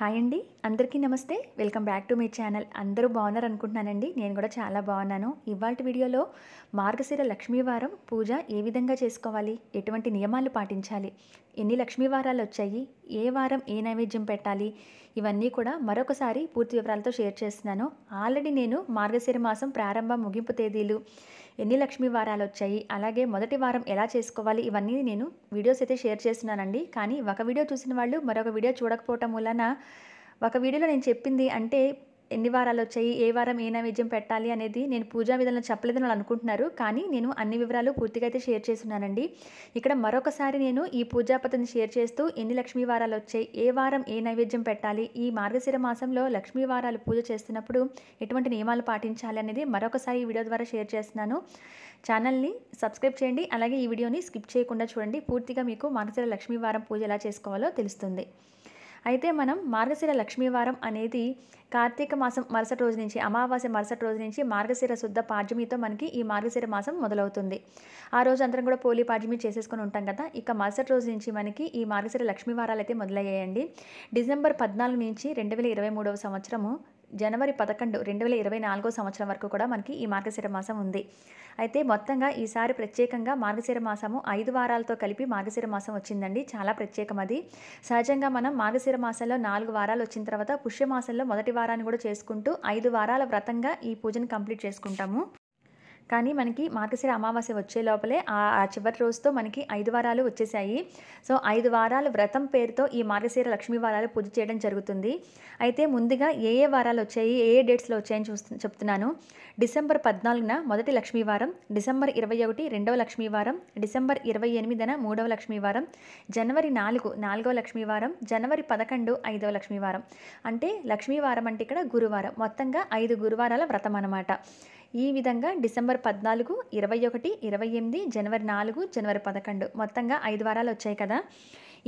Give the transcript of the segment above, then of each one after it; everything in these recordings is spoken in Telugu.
హాయ్ అండి అందరికీ నమస్తే వెల్కమ్ బ్యాక్ టు మీ ఛానల్ అందరూ బాగున్నారు అనుకుంటున్నానండి నేను కూడా చాలా బాగున్నాను ఇవాళ వీడియోలో మార్గశిర లక్ష్మీవారం పూజ ఏ విధంగా చేసుకోవాలి ఎటువంటి నియమాలు పాటించాలి ఎన్ని లక్ష్మీవారాలు వచ్చాయి ఏ వారం ఏ నైవేద్యం పెట్టాలి ఇవన్నీ కూడా మరొకసారి పూర్తి వివరాలతో షేర్ చేస్తున్నాను ఆల్రెడీ నేను మార్గశిర మాసం ప్రారంభ ముగింపు తేదీలు ఎన్ని లక్ష్మీ వారాలు వచ్చాయి అలాగే మొదటి వారం ఎలా చేసుకోవాలి ఇవన్నీ నేను వీడియోస్ అయితే షేర్ చేస్తున్నానండి కానీ ఒక వీడియో చూసిన వాళ్ళు మరొక వీడియో చూడకపోవటం వలన ఒక వీడియోలో నేను చెప్పింది అంటే ఎన్ని వారాలు వచ్చాయి ఏ వారం ఏ నైవేద్యం పెట్టాలి అనేది నేను పూజా విధులను చెప్పలేదని వాళ్ళు అనుకుంటున్నారు కానీ నేను అన్ని వివరాలు పూర్తిగా అయితే షేర్ చేస్తున్నానండి ఇక్కడ మరొకసారి నేను ఈ పూజా పద్ధతిని షేర్ చేస్తూ ఎన్ని లక్ష్మీ వారాలు వచ్చాయి ఏ వారం ఏ నైవేద్యం పెట్టాలి ఈ మార్గశిర మాసంలో లక్ష్మీ వారాలు పూజ చేస్తున్నప్పుడు ఎటువంటి నియమాలు పాటించాలి అనేది మరొకసారి ఈ వీడియో ద్వారా షేర్ చేస్తున్నాను ఛానల్ని సబ్స్క్రైబ్ చేయండి అలాగే ఈ వీడియోని స్కిప్ చేయకుండా చూడండి పూర్తిగా మీకు మార్గశిర లక్ష్మీ వారం పూజ ఎలా చేసుకోవాలో తెలుస్తుంది అయితే మనం మార్గశిర లక్ష్మీవారం అనేది కార్తీక మాసం మరుసటి రోజు నుంచి అమావాస్య మరుసటి రోజు నుంచి మార్గశిర శుద్ధ పాడ్యమితో మనకి ఈ మార్గశిర మాసం మొదలవుతుంది ఆ రోజు అందరం కూడా పోలీ పాడ్యమి చేసేసుకొని ఉంటాం కదా ఇక మరుసటి రోజు నుంచి మనకి ఈ మార్గశిర లక్ష్మీవారాలు అయితే మొదలయ్యాయండి డిసెంబర్ పద్నాలుగు నుంచి రెండు వేల ఇరవై మూడవ సంవత్సరము జనవరి పదకొండు రెండు వేల ఇరవై నాలుగో సంవత్సరం వరకు కూడా మనకి ఈ మార్గశిర మాసం ఉంది అయితే మొత్తంగా ఈసారి ప్రత్యేకంగా మార్గశిర మాసము ఐదు వారాలతో కలిపి మార్గశిర మాసం వచ్చిందండి చాలా ప్రత్యేకం అది సహజంగా మనం మార్గశిర మాసంలో నాలుగు వారాలు వచ్చిన తర్వాత పుష్యమాసంలో మొదటి వారాన్ని కూడా చేసుకుంటూ ఐదు వారాల వ్రతంగా ఈ పూజను కంప్లీట్ చేసుకుంటాము కానీ మనకి మార్గశిర అమావాస్య వచ్చే లోపలే ఆ చివరి రోజుతో మనకి ఐదు వారాలు వచ్చేసాయి సో ఐదు వారాలు వ్రతం పేరుతో ఈ మార్గశిర లక్ష్మీ వారాలు పూజ చేయడం జరుగుతుంది అయితే ముందుగా ఏ ఏ వారాలు వచ్చాయి ఏ ఏ డేట్స్లో వచ్చాయని చూస్తు చెప్తున్నాను డిసెంబర్ పద్నాలుగున మొదటి లక్ష్మీ వారం డిసెంబర్ ఇరవై ఒకటి రెండవ లక్ష్మీ వారం డిసెంబర్ ఇరవై ఎనిమిదిన మూడవ లక్ష్మీ వారం జనవరి నాలుగు నాలుగవ లక్ష్మీ వారం జనవరి పదకొండు ఐదవ లక్ష్మీ వారం అంటే లక్ష్మీ వారం అంటే ఇక్కడ గురువారం మొత్తంగా ఐదు గురువారాల వ్రతం అనమాట ఈ విధంగా డిసెంబర్ పద్నాలుగు ఇరవై ఒకటి ఇరవై ఎనిమిది జనవరి నాలుగు జనవరి పదకొండు మొత్తంగా ఐదు వారాలు వచ్చాయి కదా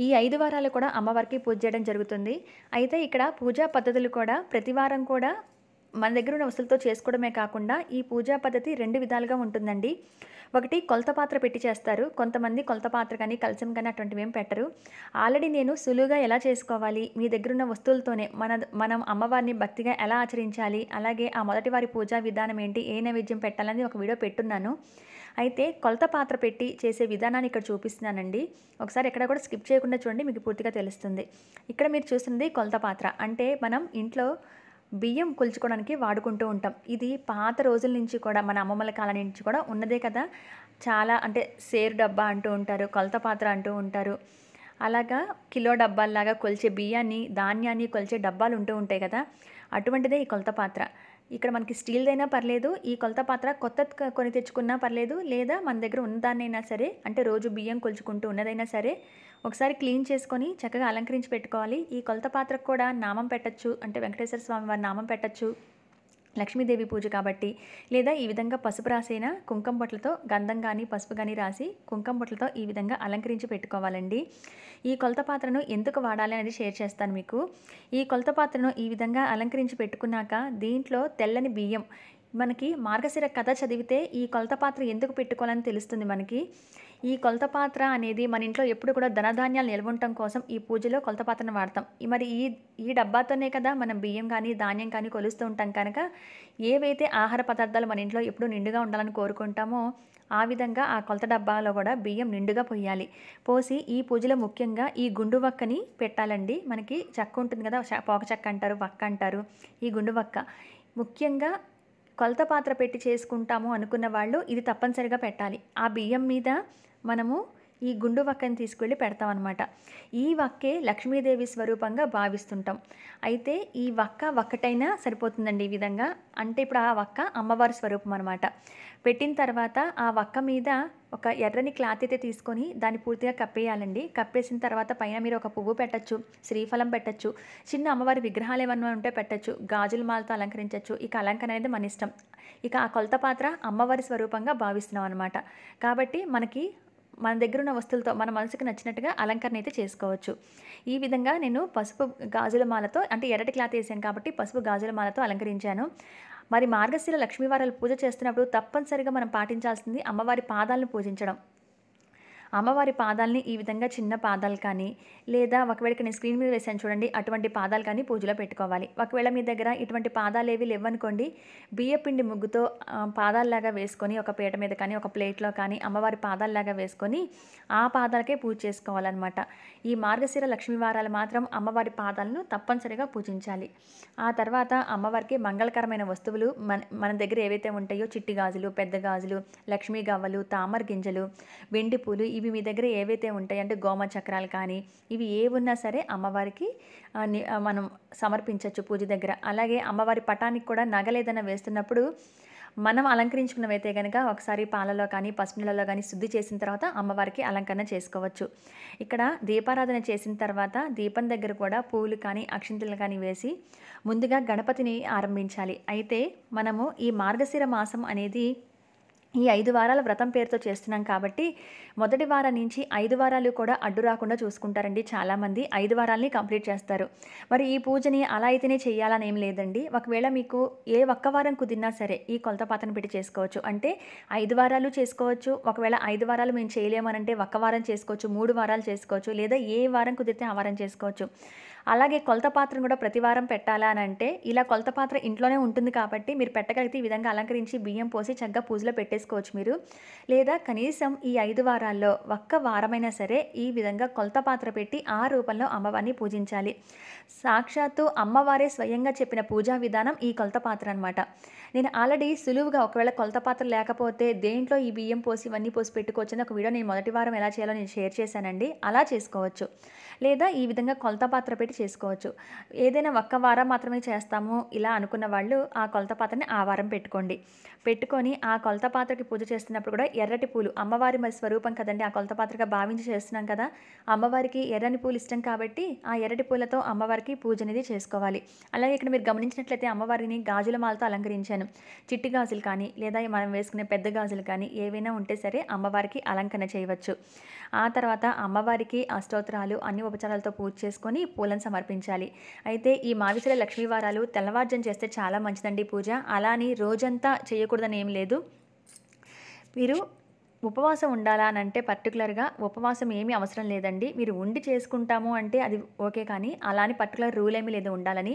ఈ ఐదు వారాలు కూడా అమ్మవారికి పూజ చేయడం జరుగుతుంది అయితే ఇక్కడ పూజా పద్ధతులు కూడా ప్రతి వారం కూడా మన దగ్గర ఉన్న వస్తువులతో చేసుకోవడమే కాకుండా ఈ పూజా పద్ధతి రెండు విధాలుగా ఉంటుందండి ఒకటి కొలత పాత్ర పెట్టి చేస్తారు కొంతమంది కొలత పాత్ర కానీ కలసం కానీ అటువంటివి ఏం పెట్టరు ఆల్రెడీ నేను సులువుగా ఎలా చేసుకోవాలి మీ దగ్గర ఉన్న వస్తువులతోనే మన మనం అమ్మవారిని భక్తిగా ఎలా ఆచరించాలి అలాగే ఆ మొదటి వారి పూజా విధానం ఏంటి ఏ నైవేద్యం పెట్టాలని ఒక వీడియో పెట్టున్నాను అయితే కొలత పాత్ర పెట్టి చేసే విధానాన్ని ఇక్కడ చూపిస్తున్నానండి ఒకసారి ఎక్కడ కూడా స్కిప్ చేయకుండా చూడండి మీకు పూర్తిగా తెలుస్తుంది ఇక్కడ మీరు చూస్తుంది కొలత పాత్ర అంటే మనం ఇంట్లో బియ్యం కొలుచుకోవడానికి వాడుకుంటూ ఉంటాం ఇది పాత రోజుల నుంచి కూడా మన అమ్మమ్మల కాలం నుంచి కూడా ఉన్నదే కదా చాలా అంటే సేరు డబ్బా అంటూ ఉంటారు కొలత పాత్ర అంటూ ఉంటారు అలాగా కిలో డబ్బాల్లాగా కొలిచే బియ్యాన్ని ధాన్యాన్ని కొలిచే డబ్బాలు ఉంటూ ఉంటాయి కదా అటువంటిదే ఈ కొలత పాత్ర ఇక్కడ మనకి స్టీల్దైనా పర్లేదు ఈ కొలత పాత్ర కొత్త కొని తెచ్చుకున్నా పర్లేదు లేదా మన దగ్గర ఉన్నదాన్నైనా సరే అంటే రోజు బియ్యం కొలుచుకుంటూ ఉన్నదైనా సరే ఒకసారి క్లీన్ చేసుకొని చక్కగా అలంకరించి పెట్టుకోవాలి ఈ కొలత పాత్రకు కూడా నామం పెట్టచ్చు అంటే వెంకటేశ్వర స్వామి వారి నామం పెట్టచ్చు లక్ష్మీదేవి పూజ కాబట్టి లేదా ఈ విధంగా పసుపు రాసైన కుంకం బొట్లతో గంధం కానీ పసుపు కానీ రాసి కుంకం బొట్లతో ఈ విధంగా అలంకరించి పెట్టుకోవాలండి ఈ కొలత పాత్రను ఎందుకు వాడాలి అనేది షేర్ చేస్తాను మీకు ఈ కొలత పాత్రను ఈ విధంగా అలంకరించి పెట్టుకున్నాక దీంట్లో తెల్లని బియ్యం మనకి మార్గశిర కథ చదివితే ఈ కొలత పాత్ర ఎందుకు పెట్టుకోవాలని తెలుస్తుంది మనకి ఈ కొలత పాత్ర అనేది మన ఇంట్లో ఎప్పుడు కూడా ధనధాన్యాలు ఉండటం కోసం ఈ పూజలో కొలత పాత్రను వాడతాం మరి ఈ ఈ డబ్బాతోనే కదా మనం బియ్యం కానీ ధాన్యం కానీ కొలుస్తూ ఉంటాం కనుక ఏవైతే ఆహార పదార్థాలు మన ఇంట్లో ఎప్పుడు నిండుగా ఉండాలని కోరుకుంటామో ఆ విధంగా ఆ కొలత డబ్బాలో కూడా బియ్యం నిండుగా పోయాలి పోసి ఈ పూజలో ముఖ్యంగా ఈ గుండు వక్కని పెట్టాలండి మనకి చెక్క ఉంటుంది కదా పోక చెక్క అంటారు వక్క అంటారు ఈ గుండు వక్క ముఖ్యంగా కొలత పాత్ర పెట్టి చేసుకుంటాము అనుకున్న వాళ్ళు ఇది తప్పనిసరిగా పెట్టాలి ఆ బియ్యం మీద మనము ఈ గుండు వక్కని తీసుకువెళ్ళి పెడతామన్నమాట ఈ వక్కే లక్ష్మీదేవి స్వరూపంగా భావిస్తుంటాం అయితే ఈ వక్క ఒక్కటైనా సరిపోతుందండి ఈ విధంగా అంటే ఇప్పుడు ఆ వక్క అమ్మవారి స్వరూపం అనమాట పెట్టిన తర్వాత ఆ వక్క మీద ఒక ఎర్రని క్లాత్ అయితే తీసుకొని దాన్ని పూర్తిగా కప్పేయాలండి కప్పేసిన తర్వాత పైన మీరు ఒక పువ్వు పెట్టచ్చు శ్రీఫలం పెట్టచ్చు చిన్న అమ్మవారి విగ్రహాలు ఏమన్నా ఉంటే పెట్టచ్చు గాజుల మాలతో అలంకరించవచ్చు ఇక అలంకరణ అనేది మన ఇష్టం ఇక ఆ కొలత పాత్ర అమ్మవారి స్వరూపంగా భావిస్తున్నాం అనమాట కాబట్టి మనకి మన దగ్గర ఉన్న వస్తువులతో మన మనసుకు నచ్చినట్టుగా అలంకరణ అయితే చేసుకోవచ్చు ఈ విధంగా నేను పసుపు గాజుల మాలతో అంటే ఎర్రటి క్లాత్ వేసాను కాబట్టి పసుపు గాజుల మాలతో అలంకరించాను మరి మార్గశీల లక్ష్మీవారాలు పూజ చేస్తున్నప్పుడు తప్పనిసరిగా మనం పాటించాల్సింది అమ్మవారి పాదాలను పూజించడం అమ్మవారి పాదాలని ఈ విధంగా చిన్న పాదాలు కానీ లేదా ఒకవేళ నేను స్క్రీన్ మీద వేసాను చూడండి అటువంటి పాదాలు కానీ పూజలో పెట్టుకోవాలి ఒకవేళ మీ దగ్గర ఇటువంటి పాదాలు ఏవి లేవనుకోండి బియ్యపిండి ముగ్గుతో పాదాలలాగా వేసుకొని ఒక పీట మీద కానీ ఒక ప్లేట్లో కానీ అమ్మవారి పాదాల్లాగా వేసుకొని ఆ పాదాలకే పూజ చేసుకోవాలన్నమాట ఈ మార్గశిర లక్ష్మీ వారాలు మాత్రం అమ్మవారి పాదాలను తప్పనిసరిగా పూజించాలి ఆ తర్వాత అమ్మవారికి మంగళకరమైన వస్తువులు మన మన దగ్గర ఏవైతే ఉంటాయో చిట్టి గాజులు పెద్ద గాజులు లక్ష్మీ గవ్వలు తామర గింజలు వెండి పూలు ఇవి మీ దగ్గర ఏవైతే ఉంటాయి అంటే గోమ చక్రాలు కానీ ఇవి ఏ ఉన్నా సరే అమ్మవారికి మనం సమర్పించవచ్చు పూజ దగ్గర అలాగే అమ్మవారి పటానికి కూడా నగలేదైనా వేస్తున్నప్పుడు మనం అలంకరించుకున్నవైతే కనుక ఒకసారి పాలలో కానీ పసుపులలో కానీ శుద్ధి చేసిన తర్వాత అమ్మవారికి అలంకరణ చేసుకోవచ్చు ఇక్కడ దీపారాధన చేసిన తర్వాత దీపం దగ్గర కూడా పూలు కానీ అక్షింతలు కానీ వేసి ముందుగా గణపతిని ఆరంభించాలి అయితే మనము ఈ మార్గశిర మాసం అనేది ఈ ఐదు వారాల వ్రతం పేరుతో చేస్తున్నాం కాబట్టి మొదటి వారం నుంచి ఐదు వారాలు కూడా అడ్డు రాకుండా చూసుకుంటారండి చాలామంది ఐదు వారాలని కంప్లీట్ చేస్తారు మరి ఈ పూజని అలా అయితేనే చేయాలని ఏం లేదండి ఒకవేళ మీకు ఏ ఒక్క వారం కుదిరినా సరే ఈ కొలత పాతను పెట్టి చేసుకోవచ్చు అంటే ఐదు వారాలు చేసుకోవచ్చు ఒకవేళ ఐదు వారాలు మేము చేయలేమనంటే ఒక్క వారం చేసుకోవచ్చు మూడు వారాలు చేసుకోవచ్చు లేదా ఏ వారం కుదిరితే ఆ వారం చేసుకోవచ్చు అలాగే కొలత పాత్రను కూడా ప్రతివారం పెట్టాలా అని అంటే ఇలా కొలత పాత్ర ఇంట్లోనే ఉంటుంది కాబట్టి మీరు పెట్టగలిగితే ఈ విధంగా అలంకరించి బియ్యం పోసి చక్కగా పూజలో పెట్టేసుకోవచ్చు మీరు లేదా కనీసం ఈ ఐదు వారాల్లో ఒక్క వారమైనా సరే ఈ విధంగా కొలత పాత్ర పెట్టి ఆ రూపంలో అమ్మవారిని పూజించాలి సాక్షాత్తు అమ్మవారే స్వయంగా చెప్పిన పూజా విధానం ఈ కొలత పాత్ర అనమాట నేను ఆల్రెడీ సులువుగా ఒకవేళ కొలత పాత్ర లేకపోతే దేంట్లో ఈ బియ్యం పోసి ఇవన్నీ పోసి అని ఒక వీడియో నేను మొదటి వారం ఎలా చేయాలో నేను షేర్ చేశానండి అలా చేసుకోవచ్చు లేదా ఈ విధంగా కొలత పాత్ర పెట్టి చేసుకోవచ్చు ఏదైనా ఒక్క వారం మాత్రమే చేస్తాము ఇలా అనుకున్న వాళ్ళు ఆ కొలత పాత్రని ఆ వారం పెట్టుకోండి పెట్టుకొని ఆ కొలత పాత్రకి పూజ చేస్తున్నప్పుడు కూడా ఎర్రటి పూలు అమ్మవారి మరి స్వరూపం కదండి ఆ కొలత పాత్రగా భావించి చేస్తున్నాం కదా అమ్మవారికి ఎర్రని పూలు ఇష్టం కాబట్టి ఆ ఎర్రటి పూలతో అమ్మవారికి పూజ అనేది చేసుకోవాలి అలాగే ఇక్కడ మీరు గమనించినట్లయితే అమ్మవారిని గాజుల మాలతో అలంకరించాను చిట్టి గాజులు కానీ లేదా మనం వేసుకునే పెద్ద గాజులు కానీ ఏవైనా ఉంటే సరే అమ్మవారికి అలంకరణ చేయవచ్చు ఆ తర్వాత అమ్మవారికి అష్టోత్తరాలు అన్ని పంచోపచారాలతో పూజ చేసుకొని పూలను సమర్పించాలి అయితే ఈ మావిసల లక్ష్మీ వారాలు తెల్లవార్జన చేస్తే చాలా మంచిదండి పూజ అలా అని రోజంతా చేయకూడదని ఏం లేదు మీరు ఉపవాసం ఉండాలా అని అంటే పర్టికులర్గా ఉపవాసం ఏమీ అవసరం లేదండి మీరు ఉండి చేసుకుంటాము అంటే అది ఓకే కానీ అలా అని పర్టికులర్ రూల్ ఏమీ లేదు ఉండాలని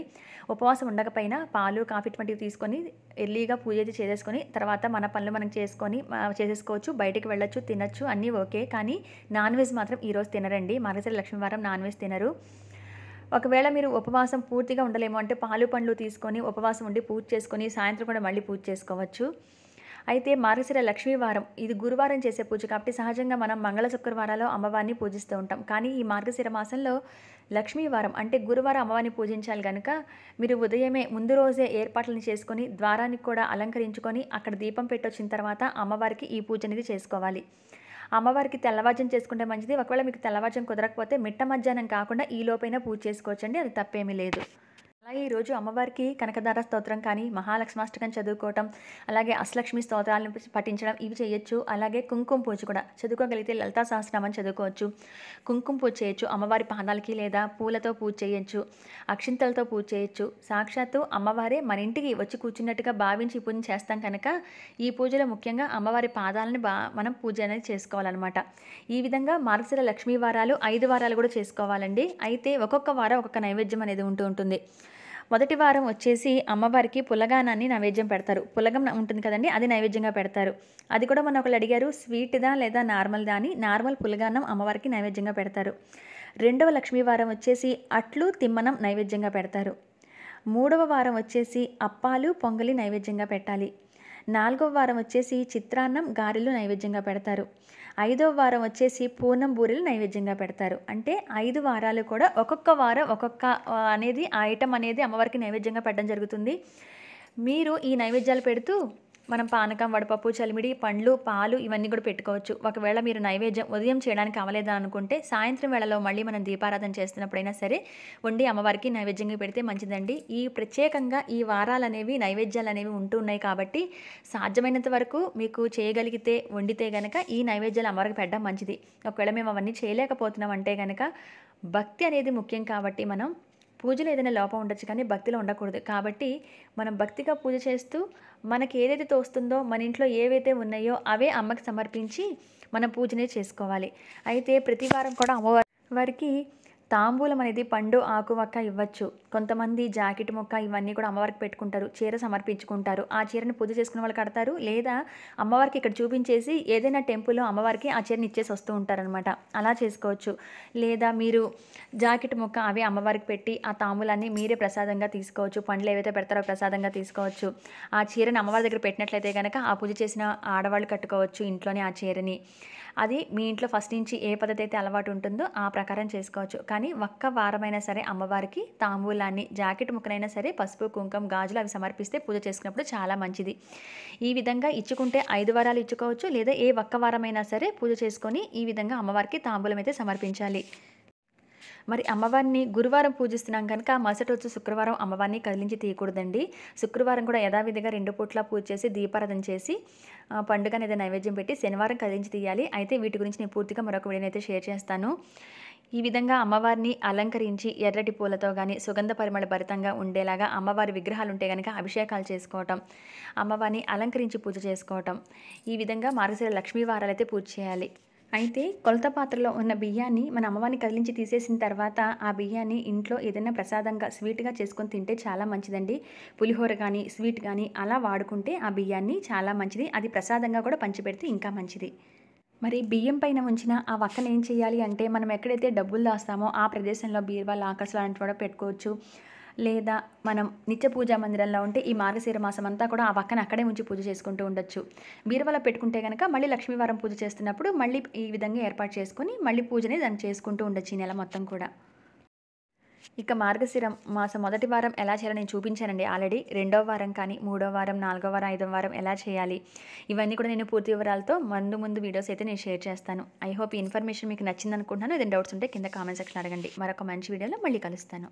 ఉపవాసం ఉండకపోయినా పాలు కాఫీ వంటివి తీసుకొని ఎర్లీగా పూజ చేసేసుకొని తర్వాత మన పనులు మనం చేసుకొని చేసేసుకోవచ్చు బయటికి వెళ్ళొచ్చు తినచ్చు అన్నీ ఓకే కానీ నాన్ వెజ్ మాత్రం ఈరోజు తినరండి మరసరి లక్ష్మీవారం నాన్ వెజ్ తినరు ఒకవేళ మీరు ఉపవాసం పూర్తిగా ఉండలేము అంటే పాలు పండ్లు తీసుకొని ఉపవాసం ఉండి పూజ చేసుకొని సాయంత్రం కూడా మళ్ళీ పూజ చేసుకోవచ్చు అయితే మార్గశిర లక్ష్మీవారం ఇది గురువారం చేసే పూజ కాబట్టి సహజంగా మనం మంగళ శుక్రవారాల్లో అమ్మవారిని పూజిస్తూ ఉంటాం కానీ ఈ మార్గశిర మాసంలో లక్ష్మీవారం అంటే గురువారం అమ్మవారిని పూజించాలి కనుక మీరు ఉదయమే ముందు రోజే ఏర్పాట్లను చేసుకొని ద్వారానికి కూడా అలంకరించుకొని అక్కడ దీపం పెట్టొచ్చిన తర్వాత అమ్మవారికి ఈ పూజ అనేది చేసుకోవాలి అమ్మవారికి తెల్లవాజం చేసుకుంటే మంచిది ఒకవేళ మీకు తెల్లవార్జం కుదరకపోతే మిట్ట మధ్యాహ్నం కాకుండా ఈ లోపైన పూజ చేసుకోవచ్చండి అది తప్పేమీ లేదు అలా ఈరోజు అమ్మవారికి కనకదార స్తోత్రం కానీ మహాలక్ష్మాష్టకం చదువుకోవటం అలాగే అష్టలక్ష్మి స్తోత్రాలను పఠించడం ఇవి చేయొచ్చు అలాగే కుంకుమ పూజ కూడా చదువుకోగలిగితే లలితా సహస్రామని చదువుకోవచ్చు కుంకుమ పూజ చేయొచ్చు అమ్మవారి పాదాలకి లేదా పూలతో పూజ చేయొచ్చు అక్షింతలతో పూజ చేయొచ్చు సాక్షాత్తు అమ్మవారే మన ఇంటికి వచ్చి కూర్చున్నట్టుగా భావించి పూజ చేస్తాం కనుక ఈ పూజలో ముఖ్యంగా అమ్మవారి పాదాలను బా మనం పూజ అనేది చేసుకోవాలన్నమాట ఈ విధంగా మార్గశిర లక్ష్మీ వారాలు ఐదు వారాలు కూడా చేసుకోవాలండి అయితే ఒక్కొక్క వారం ఒక్కొక్క నైవేద్యం అనేది ఉంటూ ఉంటుంది మొదటి వారం వచ్చేసి అమ్మవారికి పులగానాన్ని నైవేద్యం పెడతారు పులగం ఉంటుంది కదండి అది నైవేద్యంగా పెడతారు అది కూడా మన ఒకళ్ళు అడిగారు స్వీట్దా లేదా నార్మల్దా అని నార్మల్ పులగానం అమ్మవారికి నైవేద్యంగా పెడతారు రెండవ లక్ష్మీవారం వారం వచ్చేసి అట్లు తిమ్మనం నైవేద్యంగా పెడతారు మూడవ వారం వచ్చేసి అప్పాలు పొంగలి నైవేద్యంగా పెట్టాలి నాలుగవ వారం వచ్చేసి చిత్రాన్నం గారెలు నైవేద్యంగా పెడతారు ఐదవ వారం వచ్చేసి పూర్ణం బూరెలు నైవేద్యంగా పెడతారు అంటే ఐదు వారాలు కూడా ఒక్కొక్క వారం ఒక్కొక్క అనేది ఐటమ్ అనేది అమ్మవారికి నైవేద్యంగా పెట్టడం జరుగుతుంది మీరు ఈ నైవేద్యాలు పెడుతూ మనం పానకం వడపప్పు చలిమిడి పండ్లు పాలు ఇవన్నీ కూడా పెట్టుకోవచ్చు ఒకవేళ మీరు నైవేద్యం ఉదయం చేయడానికి అవలేదా అనుకుంటే సాయంత్రం వేళలో మళ్ళీ మనం దీపారాధన చేస్తున్నప్పుడైనా సరే వండి అమ్మవారికి నైవేద్యంగా పెడితే మంచిదండి ఈ ప్రత్యేకంగా ఈ వారాలు అనేవి నైవేద్యాలు అనేవి ఉంటూ ఉన్నాయి కాబట్టి సాధ్యమైనంత వరకు మీకు చేయగలిగితే వండితే గనక ఈ నైవేద్యాలు అమ్మవారికి పెట్టడం మంచిది ఒకవేళ మేము అవన్నీ చేయలేకపోతున్నాం అంటే గనక భక్తి అనేది ముఖ్యం కాబట్టి మనం పూజలు ఏదైనా లోపం ఉండొచ్చు కానీ భక్తిలో ఉండకూడదు కాబట్టి మనం భక్తిగా పూజ చేస్తూ మనకి ఏదైతే తోస్తుందో మన ఇంట్లో ఏవైతే ఉన్నాయో అవే అమ్మకి సమర్పించి మనం పూజనే చేసుకోవాలి అయితే ప్రతి వారం కూడా వారికి తాంబూలం అనేది పండు ఆకువక్క ఇవ్వచ్చు కొంతమంది జాకెట్ మొక్క ఇవన్నీ కూడా అమ్మవారికి పెట్టుకుంటారు చీర సమర్పించుకుంటారు ఆ చీరని పూజ చేసుకున్న వాళ్ళు కడతారు లేదా అమ్మవారికి ఇక్కడ చూపించేసి ఏదైనా టెంపుల్లో అమ్మవారికి ఆ చీరని ఇచ్చేసి వస్తూ ఉంటారనమాట అలా చేసుకోవచ్చు లేదా మీరు జాకెట్ మొక్క అవి అమ్మవారికి పెట్టి ఆ తాములన్నీ మీరే ప్రసాదంగా తీసుకోవచ్చు పండ్లు ఏవైతే పెడతారో ప్రసాదంగా తీసుకోవచ్చు ఆ చీరని అమ్మవారి దగ్గర పెట్టినట్లయితే కనుక ఆ పూజ చేసిన ఆడవాళ్ళు కట్టుకోవచ్చు ఇంట్లోనే ఆ చీరని అది మీ ఇంట్లో ఫస్ట్ నుంచి ఏ పద్ధతి అయితే అలవాటు ఉంటుందో ఆ ప్రకారం చేసుకోవచ్చు కానీ ఒక్క వారమైనా సరే అమ్మవారికి తాంబూలు తాంబూలాన్ని జాకెట్ ముక్కనైనా సరే పసుపు కుంకం గాజులు అవి సమర్పిస్తే పూజ చేసుకున్నప్పుడు చాలా మంచిది ఈ విధంగా ఇచ్చుకుంటే ఐదు వారాలు ఇచ్చుకోవచ్చు లేదా ఏ ఒక్క వారమైనా సరే పూజ చేసుకొని ఈ విధంగా అమ్మవారికి తాంబూలం అయితే సమర్పించాలి మరి అమ్మవారిని గురువారం పూజిస్తున్నాం కనుక మరుసటి రోజు శుక్రవారం అమ్మవారిని కదిలించి తీయకూడదండి శుక్రవారం కూడా యథావిధిగా రెండు పూట్ల పూజ చేసి దీపారాధన చేసి పండుగ అనేది నైవేద్యం పెట్టి శనివారం కదిలించి తీయాలి అయితే వీటి గురించి నేను పూర్తిగా మరొక వీడియోని అయితే షేర్ చేస్తాను ఈ విధంగా అమ్మవారిని అలంకరించి ఎర్రటి పూలతో కానీ సుగంధ పరిమళ భరితంగా ఉండేలాగా అమ్మవారి విగ్రహాలు ఉంటే కనుక అభిషేకాలు చేసుకోవటం అమ్మవారిని అలంకరించి పూజ చేసుకోవటం ఈ విధంగా మార్గశిర లక్ష్మీ వారాలైతే పూజ చేయాలి అయితే కొలత పాత్రలో ఉన్న బియ్యాన్ని మన అమ్మవారిని కదిలించి తీసేసిన తర్వాత ఆ బియ్యాన్ని ఇంట్లో ఏదైనా ప్రసాదంగా స్వీట్గా చేసుకొని తింటే చాలా మంచిదండి పులిహోర కానీ స్వీట్ కానీ అలా వాడుకుంటే ఆ బియ్యాన్ని చాలా మంచిది అది ప్రసాదంగా కూడా పంచిపెడితే ఇంకా మంచిది మరి బియ్యం పైన ఉంచిన ఆ వక్కను ఏం చేయాలి అంటే మనం ఎక్కడైతే డబ్బులు దాస్తామో ఆ ప్రదేశంలో బీరువా లాకర్స్ లాంటివి కూడా పెట్టుకోవచ్చు లేదా మనం నిత్య పూజా మందిరంలో ఉంటే ఈ మార్గశీర మాసం అంతా కూడా ఆ వక్కన అక్కడే ఉంచి పూజ చేసుకుంటూ ఉండొచ్చు బీరువాలో పెట్టుకుంటే కనుక మళ్ళీ లక్ష్మీవారం పూజ చేస్తున్నప్పుడు మళ్ళీ ఈ విధంగా ఏర్పాటు చేసుకుని మళ్ళీ పూజని దాన్ని చేసుకుంటూ ఉండొచ్చు ఈ నెల మొత్తం కూడా ఇక మార్గశిరం మాసం మొదటి వారం ఎలా చేయాలో నేను చూపించానండి ఆల్రెడీ రెండో వారం కానీ మూడో వారం నాలుగో వారం ఐదో వారం ఎలా చేయాలి ఇవన్నీ కూడా నేను పూర్తి వివరాలతో ముందు ముందు వీడియోస్ అయితే నేను షేర్ చేస్తాను ఐ హోప్ ఈ ఇన్ఫర్మేషన్ మీకు నచ్చింది అనుకుంటున్నాను ఏదైనా డౌట్స్ ఉంటే కింద కామెంట్ సెక్షన్ అడగండి మరొక మంచి వీడియోలో మళ్ళీ కలుస్తాను